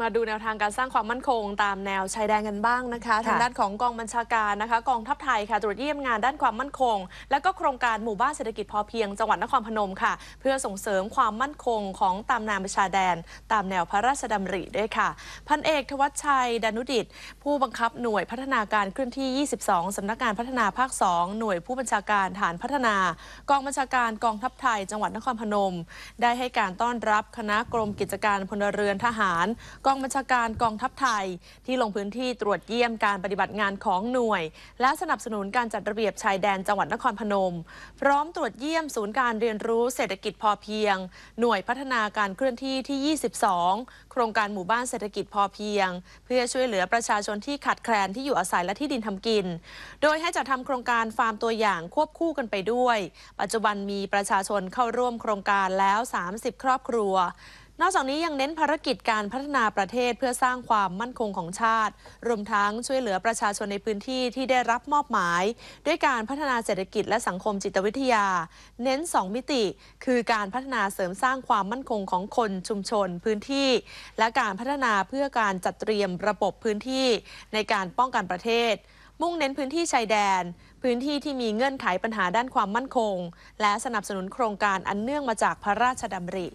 มาดูแนวทางการสร้างความมั่นคงตามแนวชายแดนกันบ้างนะคะ ทางด้านของกองบัญชาการนะคะ กองทัพไทย ค่ะตรวจเยี่ยมงานด้านความมั่นคง และก็โครงการหมู่บ้านเศรษฐกิจพอเพียงจังหวัดนครพนมค่ะ เพื่อส่งเสริมความมั่นคงของตามประชาแดน ตามแนวพระราชดำริด้วยค่ะพันเอกทวัชชัยดานุดิตผู้บังคับหน่วยพัฒนาการเคลื่อนที่ 22 สำนักงานพัฒนาภาค 2 หน่วยผู้บัญชาการฐานพัฒนากองบัญชาการกองทัพไทย จังหวัดนครพนม ได้ให้การต้อนรับคณะกรมกิจการพลเรือนทหารกองบัญชาการกองทัพไทยที่ลงพื้นที่ตรวจเยี่ยมการปฏิบัติงานของหน่วย และสนับสนุนการจัดระเบียบชายแดนจังหวัดนครพนม พร้อมตรวจเยี่ยมศูนย์การเรียนรู้เศรษฐกิจพอเพียง หน่วยพัฒนาการเคลื่อนที่ที่ 22 โครงการหมู่บ้านเศรษฐกิจพอเพียง เพื่อช่วยเหลือประชาชนที่ขาดแคลนที่อยู่อาศัยและที่ดินทำกิน โดยให้จัดทาโครงการฟาร์มตัวอย่างควบคู่กันไปด้วย ปัจจุบันมีประชาชนเข้าร่วมโครงการแล้ว 30 ครอบครัวนอกจากนี้ยังเน้นภารกิจการพัฒนาประเทศเพื่อสร้างความมั่นคงของชาติ รวมทั้งช่วยเหลือประชาชนในพื้นที่ที่ได้รับมอบหมาย ด้วยการพัฒนาเศรษฐกิจและสังคมจิตวิทยา เน้น2มิติคือการพัฒนาเสริมสร้างความมั่นคงของคนชุมชนพื้นที่ และการพัฒนาเพื่อการจัดเตรียมระบบพื้นที่ในการป้องกันประเทศ มุ่งเน้นพื้นที่ชายแดน พื้นที่ที่มีเงื่อนไขปัญหาด้านความมั่นคง และสนับสนุนโครงการอันเนื่องมาจากพระราชดำริ